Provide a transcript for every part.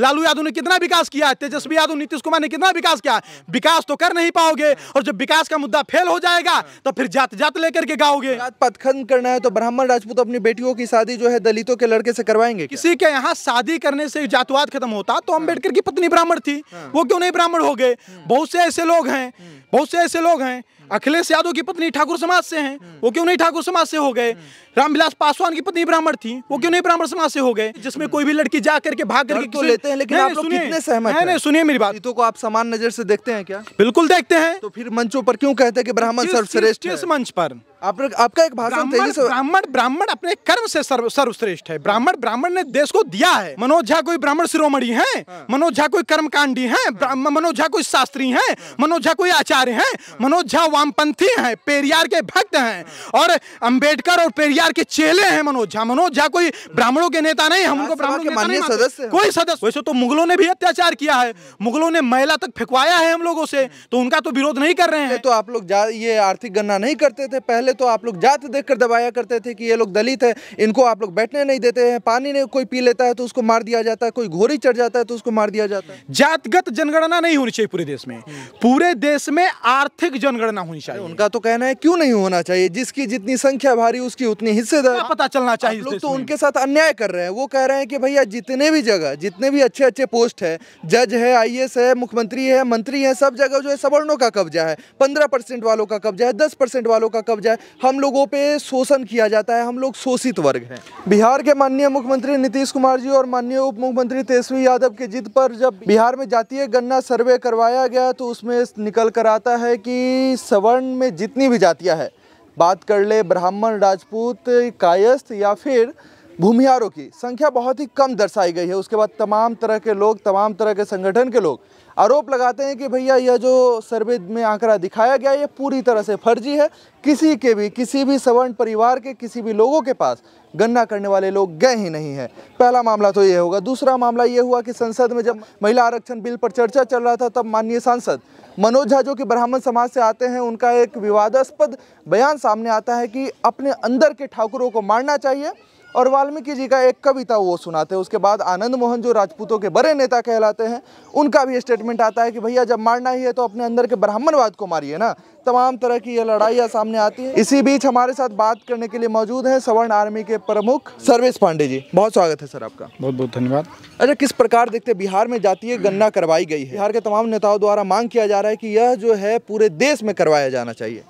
लालू यादव ने कितना विकास किया है तेजस्वी यादव नीतीश कुमार ने कितना विकास किया विकास तो कर नहीं पाओगे और जब विकास का मुद्दा फेल हो जाएगा तो फिर जात जात लेकर के गाओगे पदखंड करना है तो ब्राह्मण राजपूत अपनी बेटियों की शादी जो है दलितों के लड़के से करवाएंगे किसी के यहाँ शादी करने से जातवाद खत्म होता तो अम्बेडकर की पत्नी ब्राह्मण थी हाँ। वो क्यों नहीं ब्राह्मण हो गए हाँ। बहुत से ऐसे लोग हैं हाँ। बहुत से ऐसे लोग हैं अखिलेश यादव की पत्नी ठाकुर समाज से हैं वो क्यों नहीं ठाकुर समाज से हो गए रामविलास पासवान की पत्नी ब्राह्मण थी वो क्यों नहीं ब्राह्मण समाज से हो गए जिसमें कोई भी लड़की जा करके भाग तो करके लेते हैं लेकिन आप लोग कितने सहमत हैं सुनिए मेरी बात को आप समान नजर से देखते हैं क्या बिल्कुल देखते हैं तो फिर मंचों पर क्यों कहते हैं कि ब्राह्मण सर्वश्रेष्ठ मंच पर आप, आपका एक भाषण तेजी से ब्राह्मण ब्राह्मण अपने कर्म से सर्व सर्वश्रेष्ठ है ब्राह्मण ब्राह्मण ने देश को दिया है मनोज झा कोई ब्राह्मण शिरोमणि है हाँ। मनोज झा कोई कर्मकांडी है हाँ। मनोज झा कोई शास्त्री है हाँ। मनोज झा कोई आचार्य है मनोज झा वामपंथी है पेरियार के भक्त हैं और अम्बेडकर और पेरियार के चेले हैं मनोज झा मनोज झा कोई ब्राह्मणों के नेता नहीं हम उनको ब्राह्मणों के माननीय सदस्य कोई सदस्य वैसे तो मुगलों ने भी अत्याचार किया है मुगलों ने महिला तक फेंकवाया है हम लोगों से तो उनका तो विरोध नहीं कर रहे हैं तो आप लोग ये आर्थिक गणना नहीं करते थे पहले पहले तो आप लोग जात देख कर दबाया करते थे कि ये लोग दलित है इनको आप लोग बैठने नहीं देते हैं पानी नहीं कोई पी लेता है तो उसको मार दिया जाता है कोई घोरी चढ़ जाता है तो उसको मार दिया जाता है जातगत जनगणना नहीं होनी चाहिए पूरे देश में पूरे देश में आर्थिक जनगणना होनी चाहिए उनका तो कहना है क्यों नहीं होना चाहिए जिसकी जितनी संख्या भारी उसकी उतनी हिस्सेदार पता चलना चाहिए लोग तो उनके साथ अन्याय कर रहे हैं वो कह रहे हैं कि भैया जितने भी जगह जितने भी अच्छे अच्छे पोस्ट है जज है आई है मुख्यमंत्री है मंत्री है सब जगह जो है सवर्णों का कब्जा है पंद्रह वालों का कब्जा है दस वालों का कब्जा हम लोगों पे शोषण किया जाता है हम लोग शोषित वर्ग हैं बिहार के माननीय मुख्यमंत्री नीतीश कुमार जी और माननीय उप मुख्यमंत्री तेजस्वी यादव के जिद पर जब बिहार में जातीय गन्ना सर्वे करवाया गया तो उसमें निकल कर आता है कि सवर्ण में जितनी भी जातियाँ हैं बात कर ले ब्राह्मण राजपूत कायस्थ या फिर भूमिहारों की संख्या बहुत ही कम दर्शाई गई है उसके बाद तमाम तरह के लोग तमाम तरह के संगठन के लोग आरोप लगाते हैं कि भैया यह जो सर्वे में आंकड़ा दिखाया गया ये पूरी तरह से फर्जी है किसी के भी किसी भी सवर्ण परिवार के किसी भी लोगों के पास गन्ना करने वाले लोग गए ही नहीं हैं पहला मामला तो ये होगा दूसरा मामला ये हुआ कि संसद में जब महिला आरक्षण बिल पर चर्चा चल रहा था तब माननीय सांसद मनोज झा जो कि ब्राह्मण समाज से आते हैं उनका एक विवादास्पद बयान सामने आता है कि अपने अंदर के ठाकुरों को मारना चाहिए और वाल्मीकि जी का एक कविता वो सुनाते हैं उसके बाद आनंद मोहन जो राजपूतों के बड़े नेता कहलाते हैं उनका भी स्टेटमेंट आता है कि भैया जब मारना ही है तो अपने अंदर के ब्राह्मणवाद को मारिए ना तमाम तरह की ये लड़ाइयाँ सामने आती है इसी बीच हमारे साथ बात करने के लिए मौजूद है सवर्ण आर्मी के प्रमुख सर्वेश पांडे जी बहुत स्वागत है सर आपका बहुत बहुत धन्यवाद अच्छा किस प्रकार देखते बिहार में जातीय गन्ना करवाई गई है बिहार के तमाम नेताओं द्वारा मांग किया जा रहा है कि यह जो है पूरे देश में करवाया जाना चाहिए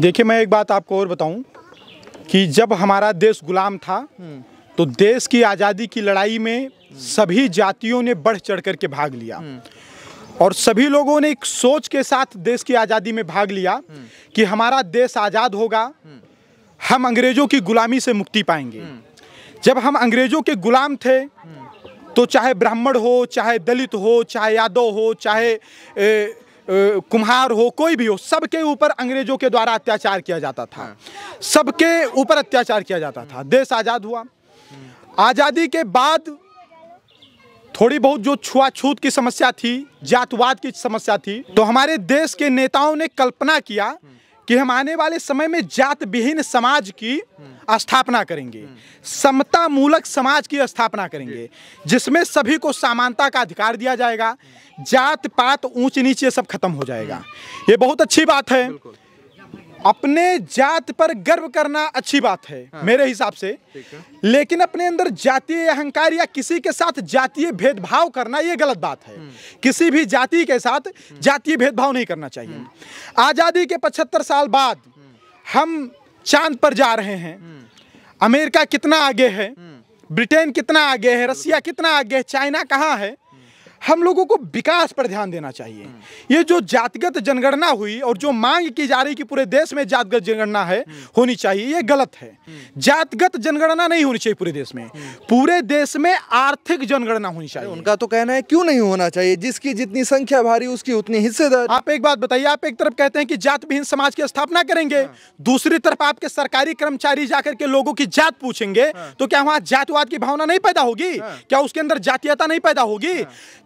देखिए मैं एक बात आपको और बताऊं कि जब हमारा देश गुलाम था हम्म। तो देश की आज़ादी की लड़ाई में सभी जातियों ने बढ़ चढ़ करके भाग लिया हम्म। और सभी लोगों ने एक सोच के साथ देश की आज़ादी में भाग लिया हम्म। कि हमारा देश आज़ाद होगा हम अंग्रेज़ों की गुलामी से मुक्ति पाएंगे जब हम अंग्रेज़ों के गुलाम थे तो चाहे ब्राह्मण हो चाहे दलित हो चाहे यादव हो चाहे कुम्हार हो कोई भी हो सबके ऊपर अंग्रेजों के द्वारा अत्याचार किया जाता था हाँ। सबके ऊपर अत्याचार किया जाता था हाँ। देश आज़ाद हुआ आज़ादी के बाद थोड़ी बहुत जो छुआछूत की समस्या थी जातवाद की समस्या थी तो हमारे देश के नेताओं ने कल्पना किया हाँ। कि हम आने वाले समय में जात विहीन समाज की स्थापना करेंगे समता मूलक समाज की स्थापना करेंगे जिसमें सभी को समानता का अधिकार दिया जाएगा जात पात ऊंच ये सब खत्म हो जाएगा ये बहुत अच्छी बात है अपने जात पर गर्व करना अच्छी बात है हाँ। मेरे हिसाब से लेकिन अपने अंदर जातीय अहंकार या किसी के साथ जातीय भेदभाव करना ये गलत बात है हम्म। किसी भी जाति के साथ जातीय भेदभाव नहीं करना चाहिए हम्म। आज़ादी के पचहत्तर साल बाद हम्म। हम चांद पर जा रहे हैं हम्म। अमेरिका कितना आगे है हम्म। ब्रिटेन कितना आगे है रसिया कितना आगे है चाइना कहाँ है हम लोगों को विकास पर ध्यान देना चाहिए ये जो जातिगत जनगणना हुई और जो मांग की जा रही कि पूरे देश में जातिगत जनगणना है होनी चाहिए ये गलत है जातिगत जनगणना नहीं होनी चाहिए पूरे देश में पूरे देश में आर्थिक जनगणना होनी चाहिए उनका तो कहना है क्यों नहीं होना चाहिए जिसकी जितनी संख्या भारी उसकी उतनी हिस्सेदार आप एक बात बताइए आप एक तरफ कहते हैं कि जात विहीन समाज की स्थापना करेंगे हाँ। दूसरी तरफ आपके सरकारी कर्मचारी जाकर के लोगों की जात पूछेंगे हाँ। तो क्या वहां जातवाद की भावना नहीं पैदा होगी हाँ। क्या उसके अंदर जातीयता नहीं पैदा होगी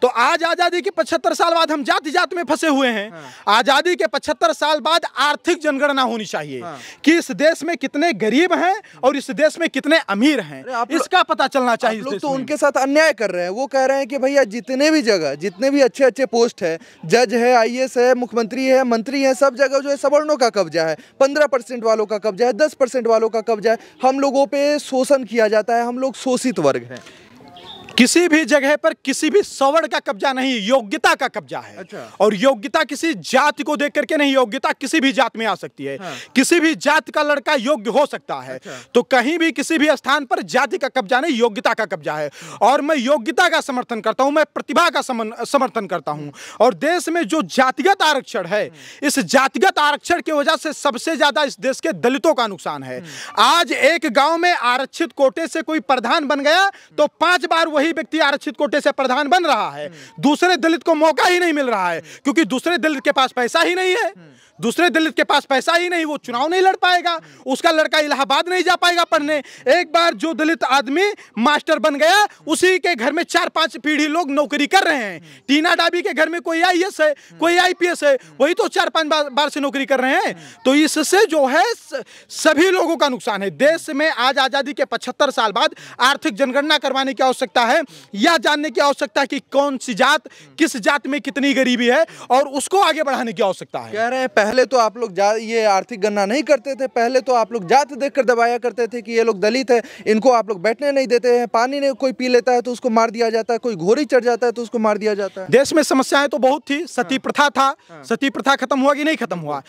तो तो आज आज़ादी के पचहत्तर साल बाद हम जाति जात में फंसे हुए हैं हाँ। आज़ादी के पचहत्तर साल बाद आर्थिक जनगणना होनी चाहिए हाँ। कि इस देश में कितने गरीब हैं और इस देश में कितने अमीर हैं इसका पता चलना चाहिए लोग तो उनके साथ अन्याय कर रहे हैं वो कह रहे हैं कि भैया जितने भी जगह जितने भी अच्छे अच्छे पोस्ट है जज है आई है मुख्यमंत्री है मंत्री है सब जगह जो है सवर्णों का कब्जा है पंद्रह वालों का कब्जा है दस वालों का कब्जा है हम लोगों पर शोषण किया जाता है हम लोग शोषित वर्ग हैं किसी भी जगह पर किसी भी सवर्ण का कब्जा नहीं योग्यता का कब्जा है अच्छा। और योग्यता किसी जाति को देख करके नहीं योग्यता किसी भी जात में आ सकती है हाँ। किसी भी जात का लड़का योग्य हो सकता है अच्छा। तो कहीं भी किसी भी स्थान पर जाति का कब्जा नहीं योग्यता का कब्जा है और मैं योग्यता का समर्थन करता हूँ मैं प्रतिभा का समर्थन करता हूँ और देश में जो जातिगत आरक्षण है इस जातिगत आरक्षण की वजह से सबसे ज्यादा इस देश के दलितों का नुकसान है हम्म। आज एक गाँव में आरक्षित कोटे से कोई प्रधान बन गया तो पांच बार वही वही व्यक्ति आरक्षित कोटे से प्रधान बन रहा है दूसरे दलित को मौका ही नहीं मिल रहा है क्योंकि दूसरे दलित के पास पैसा ही नहीं है दूसरे दलित के पास पैसा ही नहीं वो चुनाव नहीं लड़ पाएगा उसका लड़का इलाहाबाद नहीं जा पाएगा पढ़ने एक बार जो दलित आदमी मास्टर बन गया उसी के घर में चार पांच पीढ़ी लोग नौकरी कर रहे हैं टीना डाबी के घर में कोई आई है कोई आई है वही तो चार पांच बार, से नौकरी कर रहे हैं तो इससे जो है सभी लोगों का नुकसान है देश में आज आज़ादी के पचहत्तर साल बाद आर्थिक जनगणना करवाने की आवश्यकता है यह जानने की आवश्यकता है कि कौन सी जात किस जात में कितनी गरीबी है और उसको आगे बढ़ाने की आवश्यकता है कह रहे हैं पहले तो आप लोग जा ये आर्थिक गणना नहीं करते थे पहले तो आप लोग जात देख कर दबाया करते थे कि ये लोग दलित है इनको आप लोग बैठने नहीं देते हैं पानी नहीं कोई पी लेता है तो उसको मार दिया जाता है कोई घोड़ी चढ़ जाता है तो उसको मार दिया जाता है देश में समस्याएं तो बहुत थी सती हाँ। प्रथा था हाँ। सती प्रथा खत्म हुआ कि नहीं खत्म हुआ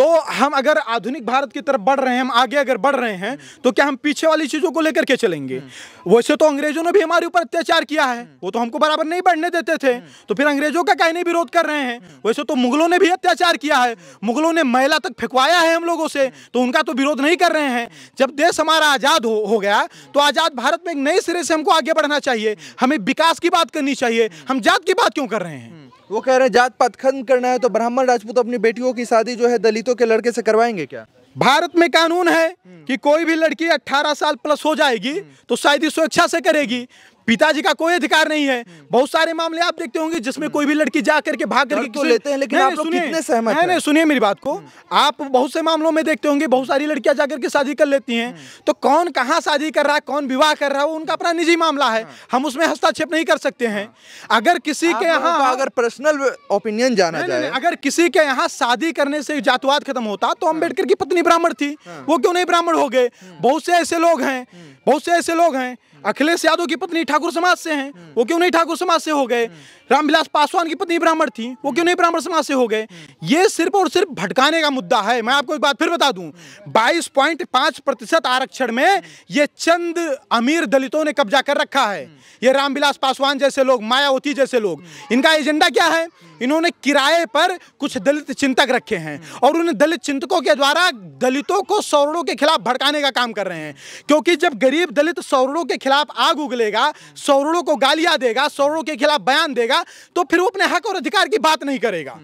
तो हम अगर आधुनिक भारत की तरफ बढ़ रहे हैं हम आगे अगर बढ़ रहे हैं हाँ। तो क्या हम पीछे वाली चीज़ों को लेकर के चलेंगे वैसे तो अंग्रेजों ने भी हमारे ऊपर अत्याचार किया है वो तो हमको बराबर नहीं बढ़ने देते थे तो फिर अंग्रेजों का कहीं नहीं विरोध कर रहे हैं वैसे तो मुगलों ने भी अत्याचार किया है मुगलों ने महिला तक फेंकवाया है हम लोगों से तो उनका तो विरोध नहीं कर रहे हैं जब देश हमारा आज़ाद हो, हो गया तो आज़ाद भारत में एक नए सिरे से हमको आगे बढ़ना चाहिए हमें विकास की बात करनी चाहिए हम जात की बात क्यों कर रहे हैं हम्म। वो कह रहे हैं जात पात खत्म करना है तो ब्राह्मण राजपूत अपनी बेटियों की शादी जो है दलितों के लड़के से करवाएंगे क्या भारत में कानून है हम्म। कि कोई भी लड़की 18 साल प्लस हो जाएगी हम्म। तो शायद स्वेच्छा से करेगी पिताजी का कोई अधिकार नहीं है हम्म। बहुत सारे मामले आप देखते होंगे जिसमें कोई भी हम्म। लड़की जा करके भाग करके तो लेते हैं लेकिन आप लोग कितने सहमत हैं सुनिए मेरी बात को हम्म। आप बहुत से मामलों में देखते होंगे बहुत सारी लड़कियां जा करके शादी कर लेती हैं तो कौन कहाँ शादी कर रहा है कौन विवाह कर रहा है उनका अपना निजी मामला है हाँ। हम उसमें हस्तक्षेप नहीं कर सकते हैं हाँ। अगर किसी के यहाँ अगर पर्सनल ओपिनियन जाना जाए अगर किसी के यहाँ शादी करने से जातवाद खत्म होता तो हाँ। अम्बेडकर की पत्नी ब्राह्मण थी वो क्यों नहीं ब्राह्मण हो गए बहुत से ऐसे लोग हैं बहुत से ऐसे लोग हैं अखिलेश यादव की पत्नी ठाकुर समाज से हैं वो क्यों नहीं ठाकुर समाज से हो गए रामविलास पासवान की पत्नी ब्राह्मण थी वो क्यों नहीं ब्राह्मण समाज से हो गए ये सिर्फ और सिर्फ भटकाने का मुद्दा है मैं आपको एक बात फिर बता दूं 22.5 प्रतिशत आरक्षण में ये चंद अमीर दलितों ने कब्जा कर रखा है ये रामविलास पासवान जैसे लोग मायावती जैसे लोग इनका एजेंडा क्या है इन्होंने किराए पर कुछ दलित चिंतक रखे हैं और उन दलित चिंतकों के द्वारा दलितों को सौरणों के खिलाफ भड़काने का काम कर रहे हैं क्योंकि जब गरीब दलित सौरणों के खिलाफ आग उगलेगा सौरणों को गालियां देगा सौरणों के खिलाफ बयान देगा करेगा तो फिर वो अपने हक और अधिकार की बात नहीं करेगा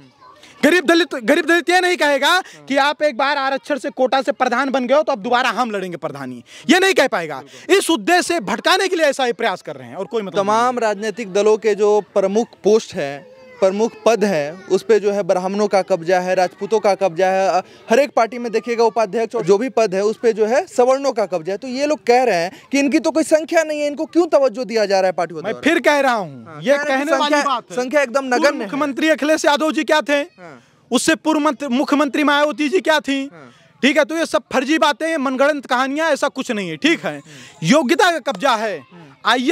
गरीब दलित गरीब दलित ये नहीं कहेगा कि आप एक बार आरक्षण से कोटा से प्रधान बन गए हो तो अब दोबारा हम लड़ेंगे प्रधानी ये नहीं कह पाएगा इस उद्देश्य से भटकाने के लिए ऐसा ही प्रयास कर रहे हैं और कोई मतलब तमाम राजनीतिक दलों के जो प्रमुख पोस्ट है प्रमुख पद है उस पर जो है ब्राह्मणों का कब्जा है राजपूतों का कब्जा है हर एक पार्टी में देखिएगा उपाध्यक्ष और जो भी पद है उस पर जो है सवर्णों का कब्जा है तो ये लोग कह रहे हैं कि इनकी तो कोई संख्या नहीं है इनको क्यों तवज्जो दिया जा रहा है पार्टी मैं फिर कह रहा हूँ हाँ, ये कहने वाली बात है। संख्या एकदम नगर तो मुख्यमंत्री अखिलेश यादव जी क्या थे हाँ। उससे पूर्व मुख्यमंत्री मायावती जी क्या थी हाँ। ठीक है तो ये सब फर्जी बातें मनगणंत कहानियां ऐसा कुछ नहीं है ठीक है योग्यता का कब्जा है आई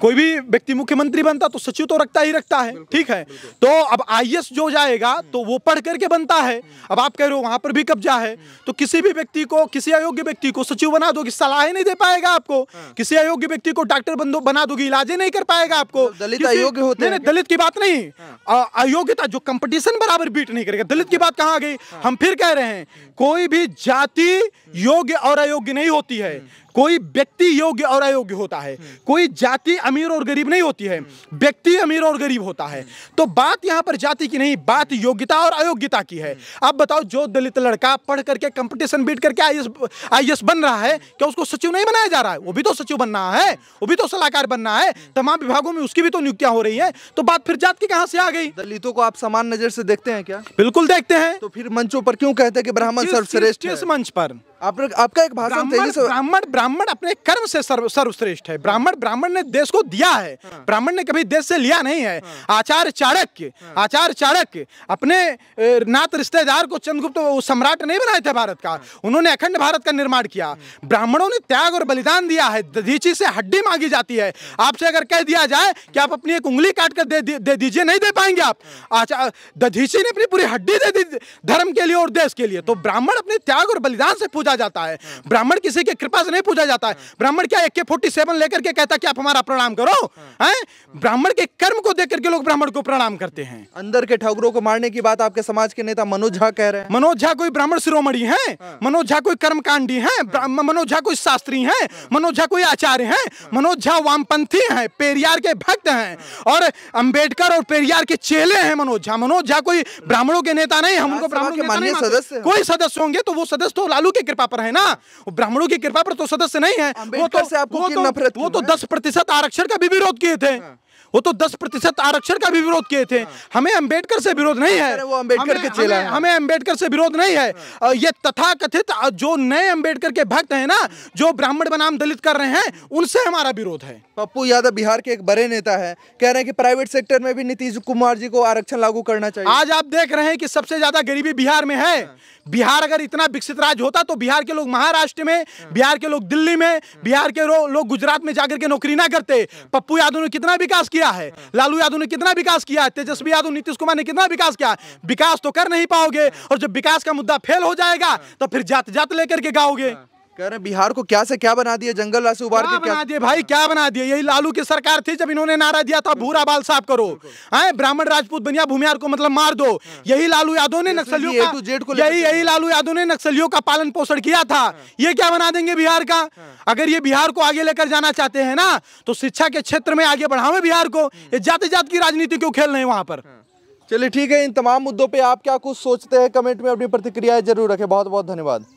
कोई भी व्यक्ति मुख्यमंत्री बनता तो सचिव तो रखता ही रखता है ठीक है तो अब आई जो जाएगा तो वो पढ़ करके बनता है अब आप कह रहे हो वहां पर भी कब्जा है तो किसी भी व्यक्ति को किसी अयोग्य व्यक्ति को सचिव बना दो सलाह नहीं दे पाएगा आपको हाँ। किसी अयोग्य व्यक्ति को डॉक्टर बना दोगे इलाजे नहीं कर पाएगा आपको दलित अयोग्य होते हैं दलित की बात नहीं हाँ। अयोग्यता जो कंपटीशन बराबर बीट नहीं करेगा दलित की बात कहाँ आ गई हाँ। हम फिर कह रहे हैं कोई भी जाति हम्म। योग्य और अयोग्य नहीं होती है हम्म। कोई व्यक्ति योग्य और अयोग्य होता है कोई जाति अमीर और गरीब नहीं होती है व्यक्ति अमीर और गरीब होता है तो बात यहाँ पर जाति की नहीं बात योग्यता और अयोग्यता की है अब बताओ जो दलित लड़का पढ़ करके कंपटीशन बीट करके आई एस बन रहा है क्या उसको सचिव नहीं बनाया जा रहा है वो भी तो सचिव बनना है वो भी तो सलाहकार बनना है तमाम विभागों में उसकी भी तो नियुक्तियां हो रही है तो बात फिर जात की कहाँ से आ गई दलितों को आप समान नजर से देखते हैं क्या बिल्कुल देखते हैं तो फिर मंचों पर क्यों कहते हैं कि ब्राह्मण सर्वश्रेष्ठ मंच पर आप आपका एक भाषण ब्राह्मण ब्राह्मण अपने कर्म से सर्व सर्वश्रेष्ठ है ब्राह्मण ब्राह्मण ने देश को दिया है हाँ। ब्राह्मण ने कभी देश से लिया नहीं है हाँ। आचार्य चाणक्य हाँ। आचार्य चाणक्य अपने नाथ रिश्तेदार को चंद्रगुप्त तो सम्राट नहीं बनाए थे भारत का उन्होंने अखंड भारत का निर्माण किया ब्राह्मणों ने त्याग और बलिदान दिया है दधीची से हड्डी मांगी जाती है आपसे अगर कह दिया जाए कि आप अपनी एक उंगली काट कर दे दीजिए नहीं दे पाएंगे आप आचार्य दधीची ने अपनी पूरी हड्डी दे दी धर्म के लिए और देश के लिए तो ब्राह्मण अपने त्याग और बलिदान से पूजा जाता है ब्राह्मण किसी के कृपा से नहीं पूजा जाता है ब्राह्मण क्या एक फोर्टी सेवन लेकर के कहता कि आप हमारा प्रणाम करो है ब्राह्मण के कर्म को देख करके लोग ब्राह्मण को प्रणाम करते हैं अंदर के ठगरों को मारने की बात आपके समाज के नेता मनोज झा कह रहे हैं मनोज झा कोई ब्राह्मण शिरोमणि है हाँ। मनोज झा कोई कर्मकांडी है हाँ। मनोज झा कोई शास्त्री है मनोज झा कोई आचार्य है हाँ। मनोज झा वामपंथी है पेरियार के भक्त हैं और अंबेडकर और पेरियार के चेले हैं मनोज झा मनोज झा कोई ब्राह्मणों के नेता नहीं हम उनको ब्राह्मण के सदस्य कोई सदस्य होंगे तो वो सदस्य तो लालू के कृपा पर है ना ब्राह्मणों की कृपा पर तो सदस्य नहीं है वो तो से आपको वो तो, नफरत तो हाँ। वो तो दस प्रतिशत आरक्षण का भी विरोध किए थे वो तो 10 प्रतिशत आरक्षण का भी विरोध किए थे हमें अंबेडकर से विरोध नहीं है वो अंबेडकर के चेला हमें, हमें अंबेडकर से विरोध नहीं है हाँ। ये तथा कथित जो नए अंबेडकर के भक्त हैं ना जो ब्राह्मण बनाम दलित कर रहे हैं उनसे हमारा विरोध है पप्पू यादव बिहार के एक बड़े नेता है कह रहे हैं कि प्राइवेट सेक्टर में भी नीतीश कुमार जी को आरक्षण लागू करना चाहिए आज आप देख रहे हैं कि सबसे ज्यादा गरीबी बिहार में है बिहार अगर इतना विकसित राज्य होता तो बिहार के लोग महाराष्ट्र में बिहार के लोग दिल्ली में बिहार के लोग गुजरात में जाकर के नौकरी ना करते पप्पू यादव ने कितना विकास किया है लालू यादव ने कितना विकास किया है तेजस्वी यादव नीतीश कुमार ने कितना विकास किया विकास तो कर नहीं पाओगे और जब विकास का मुद्दा फेल हो जाएगा तो फिर जात जात लेकर के गाओगे कह रहे बिहार को क्या से क्या बना दिया जंगल से उबार के बना दिए भाई क्या बना दिए यही लालू की सरकार थी जब इन्होंने नारा दिया था भूरा बाल साफ करो है ब्राह्मण राजपूत बनिया भूमिहार को मतलब मार दो हाँ। यही लालू यादव ने नक्सलियों का यही यही लालू यादव ने नक्सलियों का पालन पोषण किया था हाँ। ये क्या बना देंगे बिहार का हाँ। अगर ये बिहार को आगे लेकर जाना चाहते है ना तो शिक्षा के क्षेत्र में आगे बढ़ावे बिहार को ये जाति जात की राजनीति क्यों खेल रहे हैं वहाँ पर चलिए ठीक है इन तमाम मुद्दों पे आप क्या कुछ सोचते हैं कमेंट में अपनी प्रतिक्रिया जरूर रखें बहुत बहुत धन्यवाद